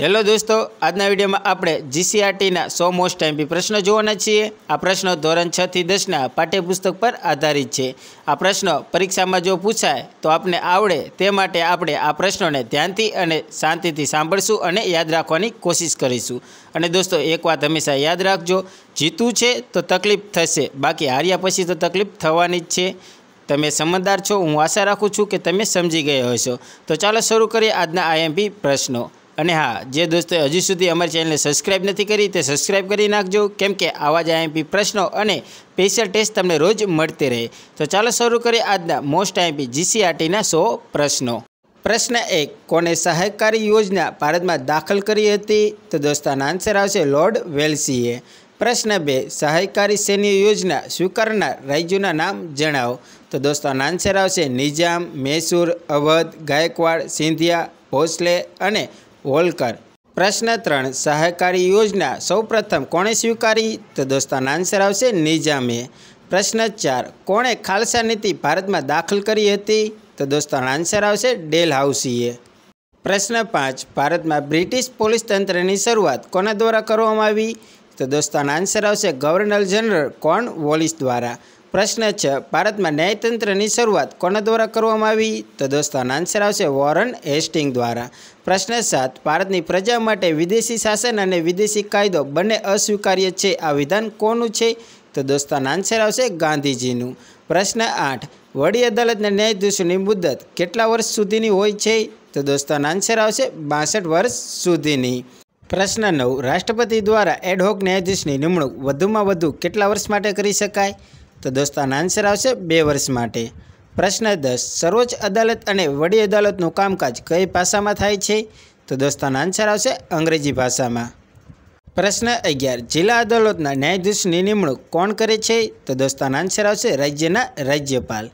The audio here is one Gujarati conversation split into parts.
હેલો દોસ્તો આજના વિડીયોમાં આપણે જીસીઆરટીના સો મોસ્ટ ટાઈમપી પ્રશ્નો જોવાના છીએ આ પ્રશ્નો ધોરણ છ થી દસના પાઠ્યપુસ્તક પર આધારિત છે આ પ્રશ્નો પરીક્ષામાં જો પૂછાય તો આપને આવડે તે માટે આપણે આ પ્રશ્નોને ધ્યાનથી અને શાંતિથી સાંભળશું અને યાદ રાખવાની કોશિશ કરીશું અને દોસ્તો એક વાત હંમેશા યાદ રાખજો જીતવું છે તો તકલીફ થશે બાકી હાર્યા પછી તો તકલીફ થવાની જ છે તમે સમજદાર છો હું આશા રાખું છું કે તમે સમજી ગયા હશો તો ચાલો શરૂ કરીએ આજના આઈએમપી પ્રશ્નો અને હા જે દોસ્તો હજુ સુધી અમારી ચેનલને સબસ્ક્રાઈબ નથી કરી તે સબસ્ક્રાઈબ કરી નાખજો કેમ કે આવા જ આઈએમપી પ્રશ્નો અને સ્પેશિયલ ટેસ્ટ તમને રોજ મળતી રહે તો ચાલો શરૂ કરીએ આજના મોસ્ટ આઈએમપી જીસીઆરટીના સો પ્રશ્નો પ્રશ્ન એક કોને સહાયકારી યોજના ભારતમાં દાખલ કરી હતી તો દોસ્તાના આન્સર આવશે લોર્ડ વેલ્સીએ પ્રશ્ન બે સહાયકારી સૈન્ય યોજના સ્વીકારનાર રાજ્યોના નામ જણાવો તો દોસ્તો આન્સર આવશે નિજામ મૈસૂર અવધ ગાયકવાડ સિંધિયા ભોસલે અને હોલકર પ્રશ્ન ત્રણ સહકારી યોજના સૌપ્રથમ કોણે સ્વીકારી તો દોસ્તાનો આન્સર આવશે નિઝામે પ્રશ્ન ચાર કોણે ખાલસા નીતિ ભારતમાં દાખલ કરી હતી તો દોસ્તાનો આન્સર આવશે ડેલ હાઉસીએ પ્રશ્ન પાંચ ભારતમાં બ્રિટિશ પોલીસ તંત્રની શરૂઆત કોના દ્વારા કરવામાં આવી તો દોસ્તાનો આન્સર આવશે ગવર્નર જનરલ કોણ વોલિસ દ્વારા પ્રશ્ન છે ભારતમાં ન્યાયતંત્રની શરૂઆત કોના દ્વારા કરવામાં આવી તો દોસ્તો આનો આન્સર આવશે વોરન હેસ્ટિંગ દ્વારા પ્રશ્ન સાત ભારતની પ્રજા માટે વિદેશી શાસન અને વિદેશી કાયદો બંને અસ્વીકાર્ય છે આ વિધાન કોનું છે તો દોસ્તો આન્સર આવશે ગાંધીજીનું પ્રશ્ન આઠ વડી અદાલતના ન્યાયાધીશોની મુદત કેટલા વર્ષ સુધીની હોય છે તો દોસ્તોનો આન્સર આવશે બાસઠ વર્ષ સુધીની પ્રશ્ન નવ રાષ્ટ્રપતિ દ્વારા એડહોક ન્યાયાધીશની નિમણૂક વધુમાં વધુ કેટલા વર્ષ માટે કરી શકાય તો દોસ્તો આનો આન્સર આવશે બે વર્ષ માટે પ્રશ્ન દસ સર્વોચ્ચ અદાલત અને વડી અદાલતનું કામકાજ કઈ ભાષામાં થાય છે તો દોસ્તો આનો આન્સર આવશે અંગ્રેજી ભાષામાં પ્રશ્ન અગિયાર જિલ્લા અદાલતના ન્યાયાધીશની નિમણૂક કોણ કરે છે તો દોસ્તો આનો આન્સર આવશે રાજ્યના રાજ્યપાલ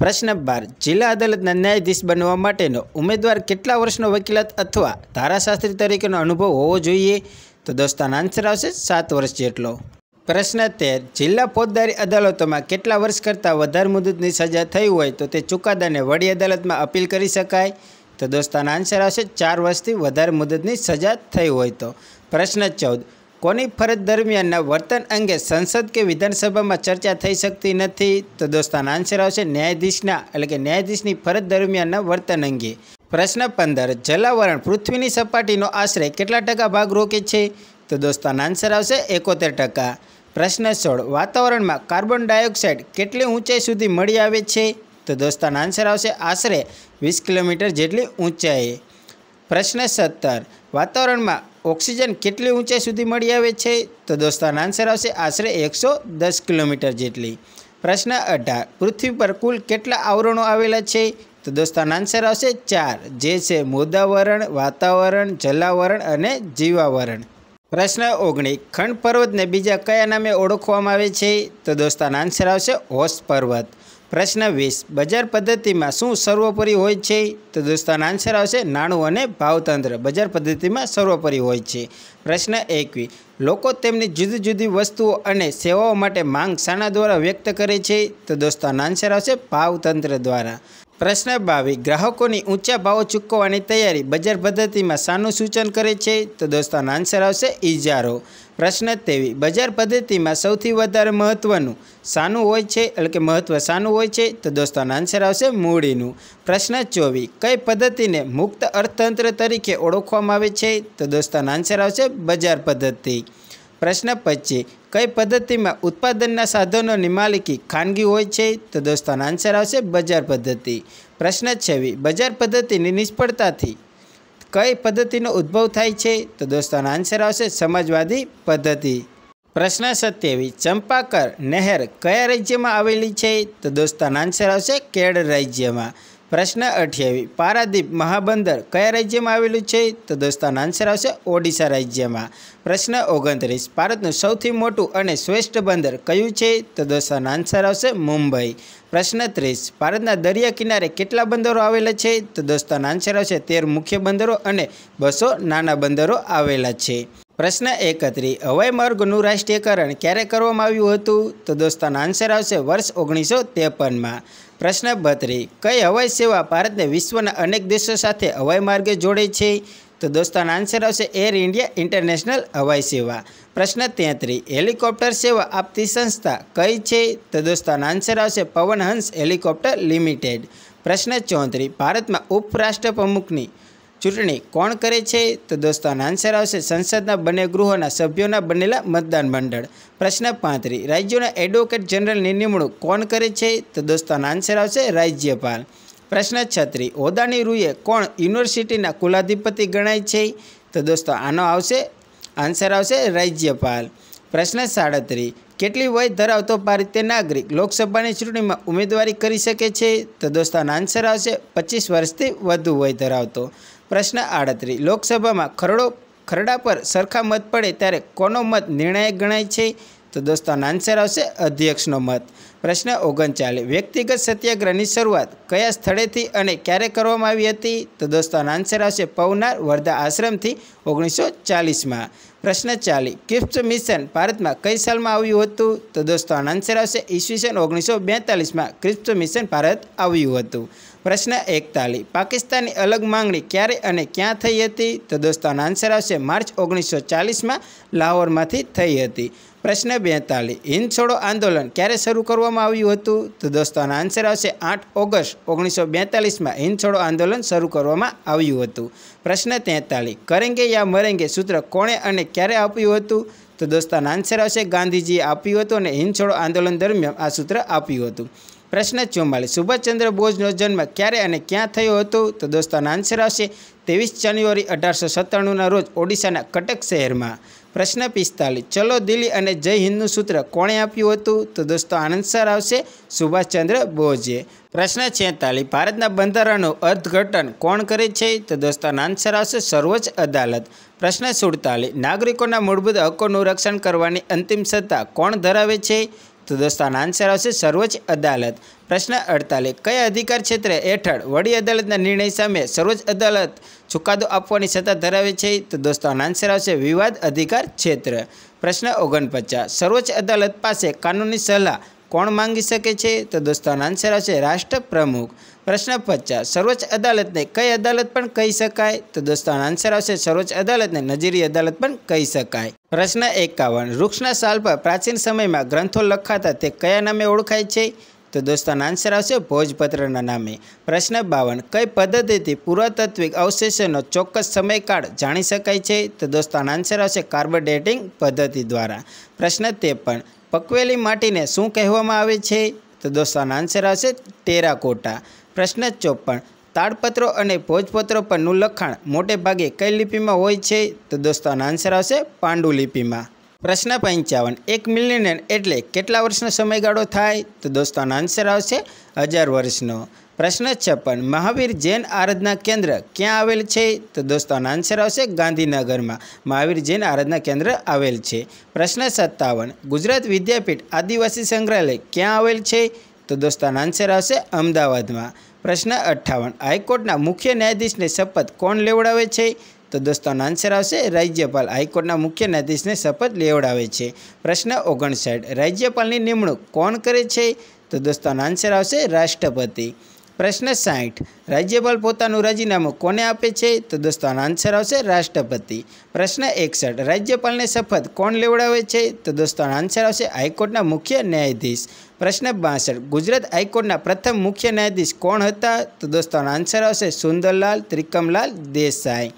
પ્રશ્ન બાર જિલ્લા અદાલતના ન્યાયાધીશ બનવા માટેનો ઉમેદવાર કેટલા વર્ષનો વકીલાત અથવા ધારાશાસ્ત્રી તરીકેનો અનુભવ હોવો જોઈએ તો દોસ્તાનો આન્સર આવશે સાત વર્ષ જેટલો પ્રશ્ન તેર જિલ્લા ફોજદારી અદાલતોમાં કેટલા વર્ષ કરતાં વધારે મુદતની સજા થઈ હોય તો તે ચુકાદાને વડી અદાલતમાં અપીલ કરી શકાય તો દોસ્તાનો આન્સર આવશે ચાર વર્ષથી વધારે મુદતની સજા થઈ હોય તો પ્રશ્ન ચૌદ કોની ફરજ દરમિયાનના વર્તન અંગે સંસદ કે વિધાનસભામાં ચર્ચા થઈ શકતી નથી તો દોસ્તાનો આન્સર આવશે ન્યાયાધીશના એટલે કે ન્યાયાધીશની ફરજ દરમિયાનના વર્તન અંગે પ્રશ્ન પંદર જલાવરણ પૃથ્વીની સપાટીનો આશરે કેટલા ટકા ભાગ રોકે છે તો દોસ્તાનો આન્સર આવશે એકોતેર ટકા પ્રશ્ન સોળ વાતાવરણમાં કાર્બન ડાયોક્સાઇડ કેટલી ઊંચાઈ સુધી મળી આવે છે તો દોસ્તાનો આન્સર આવશે આશરે વીસ કિલોમીટર જેટલી ઊંચાઈએ પ્રશ્ન સત્તર વાતાવરણમાં ઓક્સિજન કેટલી ઊંચાઈ સુધી મળી આવે છે તો દોસ્તાનો આન્સર આવશે આશરે એકસો દસ કિલોમીટર જેટલી પ્રશ્ન અઢાર પૃથ્વી પર કુલ કેટલા આવરણો આવેલા છે તો દોસ્તાનો આન્સર આવશે ચાર જે છે મોદાવરણ વાતાવરણ જલાવરણ અને જીવાવરણ પ્રશ્ન ઓગણી ખંડ પર્વતને બીજા કયા નામે ઓળખવામાં આવે છે તો દોસ્તાનો આન્સર આવશે હોસ પર્વત પ્રશ્ન વીસ બજાર પદ્ધતિમાં શું સર્વોપરી હોય છે તો દોસ્તાનો આન્સર આવશે નાણું અને ભાવતંત્ર બજાર પદ્ધતિમાં સર્વોપરી હોય છે પ્રશ્ન એકવી લોકો તેમની જુદી જુદી વસ્તુઓ અને સેવાઓ માટે માંગ શાના દ્વારા વ્યક્ત કરે છે તો દોસ્તાનો આન્સર આવશે ભાવતંત્ર દ્વારા પ્રશ્ન બાવી ગ્રાહકોની ઊંચા ભાવો ચૂકવવાની તૈયારી બજાર પદ્ધતિમાં શાનું સૂચન કરે છે તો દોસ્તાનો આન્સર આવશે ઇજારો પ્રશ્ન તેવી બજાર પદ્ધતિમાં સૌથી વધારે મહત્ત્વનું શાનું હોય છે એટલે કે મહત્ત્વ શાનું હોય છે તો દોસ્તાનો આન્સર આવશે મૂડીનું પ્રશ્ન ચોવી કઈ પદ્ધતિને મુક્ત અર્થતંત્ર તરીકે ઓળખવામાં આવે છે તો દોસ્તાનો આન્સર આવશે બજાર પદ્ધતિ પ્રશ્ન પચીસ કઈ પદ્ધતિમાં ઉત્પાદનના સાધનોની માલિકી ખાનગી હોય છે તો દોસ્તોનો આન્સર આવશે બજાર પદ્ધતિ પ્રશ્ન છવ્વીસ બજાર પદ્ધતિની નિષ્ફળતાથી કઈ પદ્ધતિનો ઉદ્ભવ થાય છે તો દોસ્તોનો આન્સર આવશે સમાજવાદી પદ્ધતિ પ્રશ્ન સત્યાવીસ ચંપાકર નહેર કયા રાજ્યમાં આવેલી છે તો દોસ્તોનો આન્સર આવશે કેરળ રાજ્યમાં પ્રશ્ન અઠ્યાવીસ પારાદીપ મહાબંદર કયા રાજ્યમાં આવેલું છે તો દોસ્તાનો આન્સર આવશે ઓડિશા રાજ્યમાં પ્રશ્ન ઓગણત્રીસ ભારતનું સૌથી મોટું અને શ્રેષ્ઠ બંદર કયું છે તો દોસ્તાનો આન્સર આવશે મુંબઈ પ્રશ્ન ત્રીસ ભારતના દરિયા કિનારે કેટલા બંદરો આવેલા છે તો દોસ્તાનો આન્સર આવશે તેર મુખ્ય બંદરો અને બસો નાના બંદરો આવેલા છે પ્રશ્ન એકત્રી હવાઈ માર્ગનું રાષ્ટ્રીયકરણ ક્યારે કરવામાં આવ્યું હતું તો દોસ્તાનો આન્સર આવશે વર્ષ ઓગણીસો ત્રેપનમાં પ્રશ્ન બત્રી કઈ હવાઈ સેવા ભારતને વિશ્વના અનેક દેશો સાથે હવાઈ માર્ગે જોડે છે તો દોસ્તાનો આન્સર આવશે એર ઇન્ડિયા ઇન્ટરનેશનલ હવાઈ સેવા પ્રશ્ન તેત્રીસ હેલિકોપ્ટર સેવા આપતી સંસ્થા કઈ છે તો દોસ્તાનો આન્સર આવશે પવનહંસ હેલિકોપ્ટર લિમિટેડ પ્રશ્ન ચોત્રીસ ભારતમાં ઉપરાષ્ટ્ર પ્રમુખની ચૂંટણી કોણ કરે છે તો દોસ્તો આનો આન્સર આવશે સંસદના બંને ગૃહોના સભ્યોના બનેલા મતદાન મંડળ પ્રશ્ન પાંત્રીસ રાજ્યોના એડવોકેટ જનરલની નિમણૂક કોણ કરે છે તો દોસ્તો આન્સર આવશે રાજ્યપાલ પ્રશ્ન છત્રી હોદાની રૂએ કોણ યુનિવર્સિટીના કુલાધિપતિ ગણાય છે તો દોસ્તો આનો આવશે આન્સર આવશે રાજ્યપાલ પ્રશ્ન સાડત્રી કેટલી વય ધરાવતો ભારતીય નાગરિક લોકસભાની ચૂંટણીમાં ઉમેદવારી કરી શકે છે તો દોસ્તાનો આન્સર આવશે પચીસ વર્ષથી વધુ વય ધરાવતો પ્રશ્ન આડત્રીસ લોકસભામાં ખરડો ખરડા પર સરખા મત પડે ત્યારે કોનો મત નિર્ણાયક ગણાય છે તો દોસ્તો આન્સર આવશે અધ્યક્ષનો મત પ્રશ્ન ઓગણચાલીસ વ્યક્તિગત સત્યાગ્રહની શરૂઆત કયા સ્થળેથી અને ક્યારે કરવામાં આવી હતી તો દોસ્તો આન્સર આવશે પવનાર વર્ધા આશ્રમથી ઓગણીસો ચાલીસમાં પ્રશ્ન ચાલી કિપ્સ મિશન ભારતમાં કઈ સાલમાં આવ્યું હતું તો દોસ્તો આન્સર આવશે ઈસવીસન ઓગણીસો બેતાલીસમાં ક્રિપ્સ મિશન ભારત આવ્યું હતું પ્રશ્ન એકતાલીસ પાકિસ્તાનની અલગ માંગણી ક્યારે અને ક્યાં થઈ હતી તો દોસ્તાનો આન્સર આવશે માર્ચ ઓગણીસો ચાલીસમાં લાહોરમાંથી થઈ હતી પ્રશ્ન બેતાલીસ હિંદ છોડો આંદોલન ક્યારે શરૂ કરવામાં આવ્યું હતું તો દોસ્તાનો આન્સર આવશે આઠ ઓગસ્ટ ઓગણીસો બેતાલીસમાં હિંદ છોડો આંદોલન શરૂ કરવામાં આવ્યું હતું પ્રશ્ન તેતાલીસ કરેંગે યા મરેંગે સૂત્ર કોણે અને ક્યારે આપ્યું હતું તો દોસ્તાનો આન્સર આવશે ગાંધીજીએ આપ્યું હતું અને હિંદ છોડો આંદોલન દરમિયાન આ સૂત્ર આપ્યું હતું પ્રશ્ન ચુમ્માલીસ સુભાષચંદ્ર બોઝનો જન્મ ક્યારે અને ક્યાં થયો હતો તો દોસ્તોનો આન્સર આવશે ત્રેવીસ જાન્યુઆરી અઢારસો સત્તાણુંના રોજ ઓડિશાના કટક શહેરમાં પ્રશ્ન પિસ્તાલીસ ચલો દિલ્હી અને જય હિન્દનું સૂત્ર કોણે આપ્યું હતું તો દોસ્તો આન્સર આવશે સુભાષચંદ્ર બોઝે પ્રશ્ન છેતાલીસ ભારતના બંધારણનું અર્થઘટન કોણ કરે છે તો દોસ્તોનો આન્સર આવશે સર્વોચ્ચ અદાલત પ્રશ્ન સુડતાલીસ નાગરિકોના મૂળભૂત હકોનું રક્ષણ કરવાની અંતિમ સત્તા કોણ ધરાવે છે તો દોસ્તાનો આન્સર આવશે સર્વોચ્ચ અદાલત પ્રશ્ન અડતાલીસ કયા અધિકાર ક્ષેત્રે હેઠળ વડી અદાલતના નિર્ણય સામે સર્વોચ્ચ અદાલત ચુકાદો આપવાની સત્તા ધરાવે છે તો દોસ્તાનો આન્સર આવશે વિવાદ અધિકાર ક્ષેત્ર પ્રશ્ન ઓગણપચાસ સર્વોચ્ચ અદાલત પાસે કાનૂની સલાહ કોણ માંગી શકે છે તો દોસ્તાનો આન્સર આવશે રાષ્ટ્ર પ્રમુખ પ્રશ્ન પચાસ સર્વોચ્ચ અદાલતને કઈ અદાલત પણ કહી શકાય તો દોસ્તો આન્સર આવશે સર્વોચ્ચ અદાલતને નજીરી અદાલત પણ કહી શકાય પ્રશ્ન એકાવન વૃક્ષના સાલ પર પ્રાચીન સમયમાં ગ્રંથો લખાતા તે કયા નામે ઓળખાય છે તો દોસ્તો આન્સર આવશે ભોજપત્રના નામે પ્રશ્ન બાવન કઈ પદ્ધતિથી પુરાતત્વિક અવશેષોનો ચોક્કસ સમયકાળ જાણી શકાય છે તો દોસ્તો આન્સર આવશે કાર્બન ડેટિંગ પદ્ધતિ દ્વારા પ્રશ્ન તેપન પકવેલી માટીને શું કહેવામાં આવે છે તો દોસ્તો આન્સર આવશે ટેરાકોટા પ્રશ્ન ચોપન તાડપત્રો અને ભોજપત્રો પરનું લખાણ મોટે ભાગે કઈ લિપિમાં હોય છે તો દોસ્તો આનો આન્સર આવશે પાંડુલિપિમાં પ્રશ્ન પંચાવન એક મિલિયન એટલે કેટલા વર્ષનો સમયગાળો થાય તો દોસ્તો આનો આન્સર આવશે હજાર વર્ષનો પ્રશ્ન છપ્પન મહાવીર જૈન આરાધના કેન્દ્ર ક્યાં આવેલ છે તો દોસ્તો આનો આન્સર આવશે ગાંધીનગરમાં મહાવીર જૈન આરાધના કેન્દ્ર આવેલ છે પ્રશ્ન સત્તાવન ગુજરાત વિદ્યાપીઠ આદિવાસી સંગ્રહાલય ક્યાં આવેલ છે તો દોસ્તાનો આન્સર આવશે અમદાવાદમાં પ્રશ્ન અઠ્ઠાવન હાઈકોર્ટના મુખ્ય ન્યાયાધીશને શપથ કોણ લેવડાવે છે તો દોસ્તાનો આન્સર આવશે રાજ્યપાલ હાઈકોર્ટના મુખ્ય ન્યાયાધીશને શપથ લેવડાવે છે પ્રશ્ન ઓગણસાઠ રાજ્યપાલની નિમણૂક કોણ કરે છે તો દોસ્તાનો આન્સર આવશે રાષ્ટ્રપતિ પ્રશ્ન સાઠ રાજ્યપાલ પોતાનું રાજીનામું કોને આપે છે તો દોસ્તાનો આન્સર આવશે રાષ્ટ્રપતિ પ્રશ્ન એકસઠ રાજ્યપાલને શપથ કોણ લેવડાવે છે તો દોસ્તાનો આન્સર આવશે હાઈકોર્ટના મુખ્ય ન્યાયાધીશ પ્રશ્ન બાસઠ ગુજરાત હાઈકોર્ટના પ્રથમ મુખ્ય ન્યાયાધીશ કોણ હતા તો દોસ્તો આન્સર આવશે સુંદરલાલ ત્રિકમલાલ દેસાઈ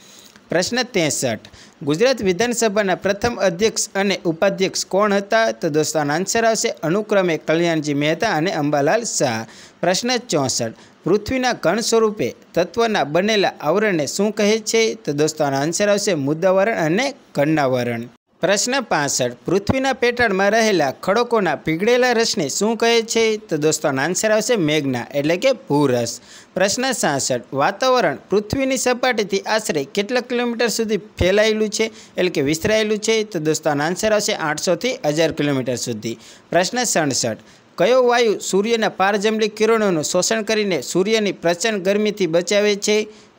પ્રશ્ન ત્રેસઠ ગુજરાત વિધાનસભાના પ્રથમ અધ્યક્ષ અને ઉપાધ્યક્ષ કોણ હતા તો દોસ્તો આન્સર આવશે અનુક્રમે કલ્યાણજી મહેતા અને અંબાલાલ શાહ પ્રશ્ન ચોસઠ પૃથ્વીના ઘણ સ્વરૂપે તત્વના બનેલા આવરણને શું કહે છે તો દોસ્તો આન્સર આવશે મુદ્દાવરણ અને ઘનાવરણ પ્રશ્ન પાસઠ પૃથ્વીના પેટાળમાં રહેલા ખડકોના પીગળેલા રસને શું કહે છે તો દોસ્તોનો આન્સર આવશે મેઘના એટલે કે ભૂરસ પ્રશ્ન સાસઠ વાતાવરણ પૃથ્વીની સપાટીથી આશરે કેટલા કિલોમીટર સુધી ફેલાયેલું છે એટલે કે વિસ્તરાયેલું છે તો દોસ્તોનો આન્સર આવશે આઠસોથી હજાર કિલોમીટર સુધી પ્રશ્ન સડસઠ કયો વાયુ સૂર્યના પારજમલી કિરણોનું શોષણ કરીને સૂર્યની પ્રચંડ ગરમીથી બચાવે છે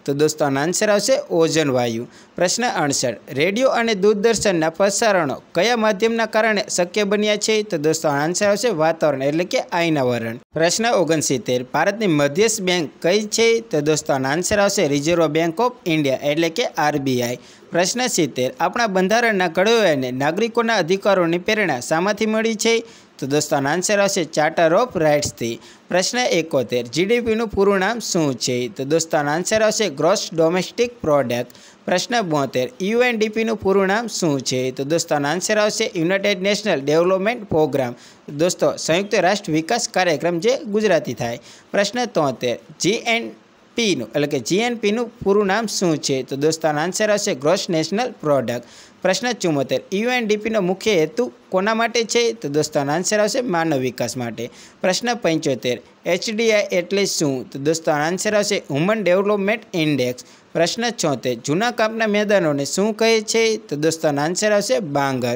તો દોસ્તો આનો આન્સર આવશે ઓઝોન વાયુ પ્રશ્ન અડસઠ રેડિયો અને દૂરદર્શનના પ્રસારણો કયા માધ્યમના કારણે શક્ય બન્યા છે તો દોસ્તો આન્સર આવશે વાતાવરણ એટલે કે આયનાવરણ પ્રશ્ન ઓગણસિત્તેર ભારતની મધ્યસ્થ બેંક કઈ છે તો દોસ્તો આનો આન્સર આવશે રિઝર્વ બેંક ઓફ ઇન્ડિયા એટલે કે આરબીઆઈ પ્રશ્ન સિત્તેર આપણા બંધારણના ઘડવૈયાને નાગરિકોના અધિકારોની પ્રેરણા શામાંથી મળી છે तो दोस्तों आंसर आसे चार्टर ऑफ राइट्स थी प्रश्न 71 जीडीपी નું પૂરું નામ શું છે તો દોસ્તોનું આન્સર આવશે ગ્રોસ ડોમેસ્ટિક પ્રોડક્ટ પ્રશ્ન 72 UNDP નું પૂરું નામ શું છે તો દોસ્તોનું આન્સર આવશે ইউনাইટેડ નેશનલ ડેવલપમેન્ટ પ્રોગ્રામ દોસ્તો સંયુક્ત રાષ્ટ્ર વિકાસ કાર્યક્રમ જે ગુજરાતી થાય પ્રશ્ન 73 GNP નું એટલે કે GNP નું પૂરું નામ શું છે તો દોસ્તોનું આન્સર આવશે ગ્રોસ નેશનલ પ્રોડક્ટ પ્રશ્ન ચુમ્મોતેર યુએનડીપીનો મુખ્ય હેતુ કોના માટે છે તો દોસ્તોનો આન્સર આવશે માનવ વિકાસ માટે પ્રશ્ન પંચોતેર એચડીઆઈ એટલે શું તો દોસ્તો આન્સર આવશે હ્યુમન ડેવલપમેન્ટ ઇન્ડેક્સ પ્રશ્ન છોતેર જૂના કાપના મેદાનોને શું કહે છે તો દોસ્તોનો આન્સર આવશે બાંગર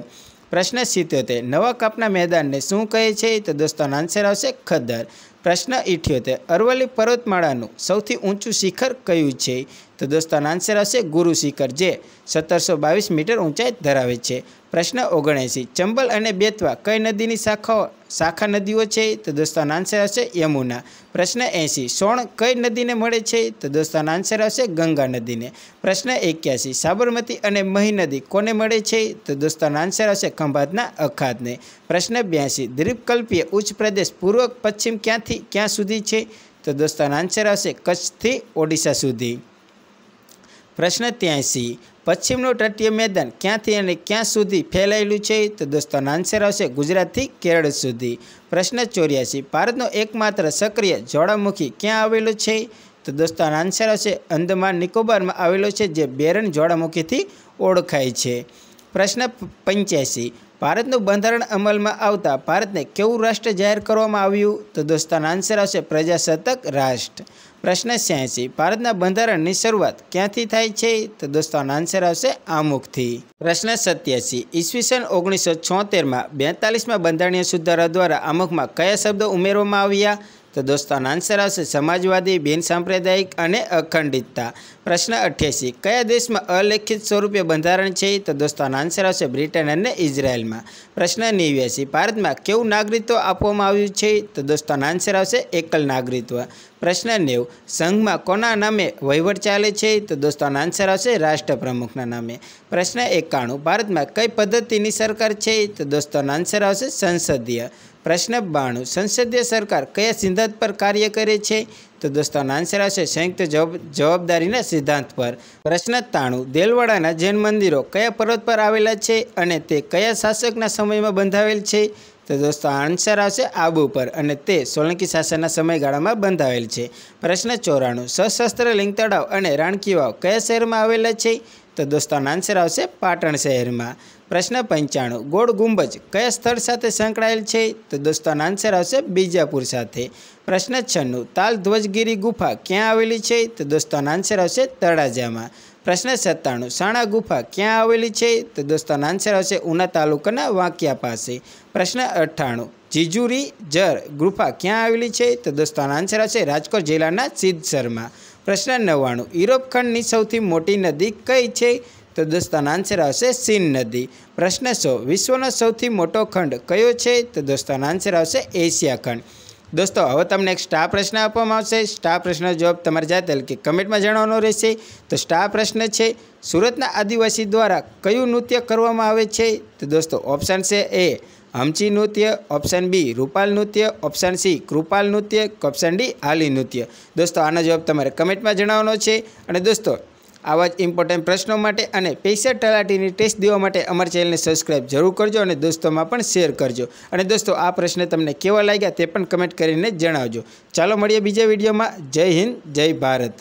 પ્રશ્ન સિત્યોતેર નવા કાપના મેદાનને શું કહે છે તો દોસ્તોનો આન્સર આવશે ખદર પ્રશ્ન ઇઠ્યોતેર અરવલ્લી પર્વતમાળાનું સૌથી ઊંચું શિખર કયું છે તો દોસ્તાનો આન્સર આવશે ગુરુ શિખર જે સત્તરસો બાવીસ મીટર ઊંચાઈ ધરાવે છે પ્રશ્ન ઓગણએંસી ચંબલ અને બેતવા કઈ નદીની શાખાઓ શાખા નદીઓ છે તો દોસ્તાનો આન્સર આવશે યમુના પ્રશ્ન એંસી સોણ કઈ નદીને મળે છે તો દોસ્તાનો આન્સર આવશે ગંગા નદીને પ્રશ્ન એક્યાસી સાબરમતી અને મહી નદી કોને મળે છે તો દોસ્તાનો આન્સર આવશે ખંભાતના અખાતને પ્રશ્ન બ્યાસી દ્વીપકલ્પીય ઉચ્ચ પ્રદેશ પૂર્વ પશ્ચિમ ક્યાંથી કચ્છથી ક્યાં સુધી છે તો દોસ્તાનો આન્સર આવશે કચ્છથી ઓડિશા સુધી પ્રશ્ન ત્યાંસી પશ્ચિમનું તટીય મેદાન ક્યાંથી અને ક્યાં સુધી ફેલાયેલું છે તો દોસ્તાનો આન્સર આવશે ગુજરાતથી કેરળ સુધી પ્રશ્ન ચોર્યાસી ભારતનો એકમાત્ર સક્રિય જ્વાળામુખી ક્યાં આવેલું છે તો દોસ્તો આન્સર આવશે અંદમાન નિકોબારમાં આવેલો છે જે બેરન જ્વાળામુખીથી ઓળખાય છે પ્રશ્ન પંચ્યાસી ભારતનું બંધારણ અમલમાં આવતા ભારતને કેવું રાષ્ટ્ર જાહેર કરવામાં આવ્યું તો દોસ્તાના આન્સર આવશે પ્રજાસત્તાક રાષ્ટ્ર પ્રશ્ન છ્યાસી ભારતના બંધારણની શરૂઆત ક્યાંથી થાય છે તો દોસ્તાનો આન્સર આવશે આમુખથી પ્રશ્ન સત્યાસી ઈસવીસન ઓગણીસો છોતેરમાં બેતાલીસમાં બંધારણીય સુધારા દ્વારા આમુખમાં કયા શબ્દો ઉમેરવામાં આવ્યા તો દોસ્તોનો આન્સર આવશે સમાજવાદી બિનસાંપ્રદાયિક અને અખંડિતતા પ્રશ્ન અઠ્યાસી કયા દેશમાં અલેખિત સ્વરૂપે બંધારણ છે તો દોસ્તોનો આન્સર આવશે બ્રિટન અને ઇઝરાયલમાં પ્રશ્ન નેવ્યાસી ભારતમાં કેવું નાગરિકત્વ આપવામાં આવ્યું છે તો દોસ્તોનો આન્સર આવશે એકલ નાગરિકત્વ પ્રશ્ન નેવ સંઘમાં કોના નામે વહીવટ ચાલે છે તો દોસ્તો આનો આન્સર આવશે રાષ્ટ્ર પ્રમુખના નામે પ્રશ્ન એકાણું ભારતમાં કઈ પદ્ધતિની સરકાર છે તો દોસ્તો આનો આન્સર આવશે સંસદીય પ્રશ્ન બાણું સંસદીય સરકાર કયા સિદ્ધાંત પર કાર્ય કરે છે તો દોસ્તો આન્સર આવશે સંયુક્ત જવાબદારીના સિદ્ધાંત પર પ્રશ્ન તાણું દેલવાડાના જૈન મંદિરો કયા પર્વત પર આવેલા છે અને તે કયા શાસકના સમયમાં બંધાવેલ છે તો દોસ્તો આન્સર આવશે આબુ પર અને તે સોલંકી શાસનના સમયગાળામાં બંધાવેલ છે પ્રશ્ન ચોરાણું સશસ્ત્ર લિંગ તળાવ અને રાણકી વાવ કયા શહેરમાં આવેલા છે તો દોસ્તોનો આન્સર આવશે પાટણ શહેરમાં પ્રશ્ન પંચાણું ગોળ ગુંબજ કયા સ્થળ સાથે સંકળાયેલ છે તો દોસ્તોનો આન્સર આવશે બીજાપુર સાથે પ્રશ્ન છન્નું તાલ ધ્વજગીરી ગુફા ક્યાં આવેલી છે તો દોસ્તોનો આન્સર આવશે તળાજામાં પ્રશ્ન સત્તાણું સાણા ગુફા ક્યાં આવેલી છે તો દોસ્તોનો આન્સર આવશે ઉના તાલુકાના વાંકિયા પાસે પ્રશ્ન અઠ્ઠાણું જીજુરી જર ગુફા ક્યાં આવેલી છે તો દોસ્તોનો આન્સર આવશે રાજકોટ જિલ્લાના સિદ્ધસરમાં પ્રશ્ન નવ્વાણું યુરોપ ખંડની સૌથી મોટી નદી કઈ છે તો દોસ્તાનો આન્સર આવશે સીન નદી પ્રશ્ન સો વિશ્વનો સૌથી મોટો ખંડ કયો છે તો દોસ્તાનો આન્સર આવશે એશિયા ખંડ દોસ્તો હવે તમને એક સ્ટાર પ્રશ્ન આપવામાં આવશે સ્ટાર પ્રશ્નનો જવાબ તમારે જાતે કે કમેન્ટમાં જણાવવાનો રહેશે તો સ્ટાર પ્રશ્ન છે સુરતના આદિવાસી દ્વારા કયું નૃત્ય કરવામાં આવે છે તો દોસ્તો ઓપ્શન છે એ હમચી નૃત્ય ઓપ્શન બી રૂપાલ નૃત્ય ઓપ્શન સી કૃપાલ નૃત્ય ઓપ્શન ડી આલી નૃત્ય દોસ્તો આનો જવાબ તમારે કમેન્ટમાં જણાવવાનો છે અને દોસ્તો આવા જ ઇમ્પોર્ટન્ટ પ્રશ્નો માટે અને પૈસા તલાટીની ટેસ્ટ દેવા માટે અમારી ચેનલને સબસ્ક્રાઈબ જરૂર કરજો અને દોસ્તોમાં પણ શેર કરજો અને દોસ્તો આ પ્રશ્ન તમને કેવા લાગ્યા તે પણ કમેન્ટ કરીને જણાવજો ચાલો મળીએ બીજા વિડીયોમાં જય હિન્દ જય ભારત